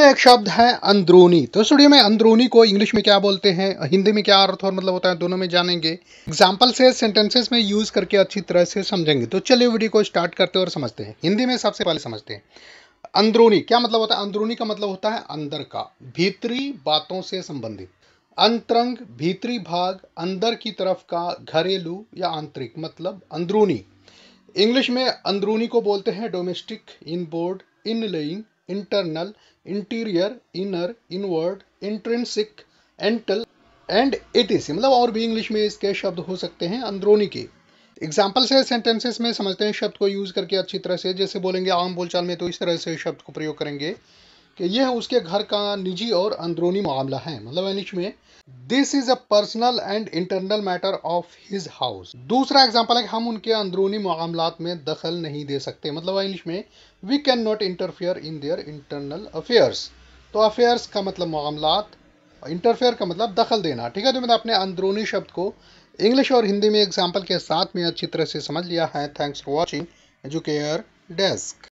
ये एक शब्द है अंदरूनी तो स्टूडियो में अंदरूनी को इंग्लिश में क्या बोलते हैं हिंदी में क्या अर्थ और मतलब होता है दोनों में जानेंगे एग्जाम्पल से सेंटेंसेस में यूज करके अच्छी तरह से समझेंगे तो चलिए वीडियो को स्टार्ट करते हैं और समझते हैं हिंदी में सबसे पहले समझते हैं अंदरूनी क्या मतलब होता है अंदरूनी का मतलब होता है अंदर का भीतरी बातों से संबंधित अंतरंग भीतरी भाग अंदर की तरफ का घरेलू या आंतरिक मतलब अंदरूनी इंग्लिश में अंदरूनी को बोलते हैं domestic inboard inlying internal, interior, inner, inward, intrinsic, एंटल एंड एटीसी मतलब और भी इंग्लिश में इसके शब्द हो सकते हैं अंदरूनी के एग्जाम्पल से सेंटेंसेस में समझते हैं शब्द को यूज़ करके अच्छी तरह से जैसे बोलेंगे आम बोलचाल में तो इस तरह से शब्द को प्रयोग करेंगे कि यह उसके घर का निजी और अंदरूनी मामला है मतलब इंग्लिश में this is a personal and internal matter of his house दूसरा एग्जाम्पल है कि हम उनके अंदरूनी मामला में दखल नहीं दे सकते मतलब इंग्लिश में we can not interfere in their internal affairs तो अफेयर्स का मतलब मामला इंटरफेयर का मतलब दखल देना ठीक है तो मैंने अपने अंदरूनी शब्द को इंग्लिश और हिंदी में एग्जाम्पल के साथ में अच्छी तरह से समझ लिया है thanks for watching Educare desk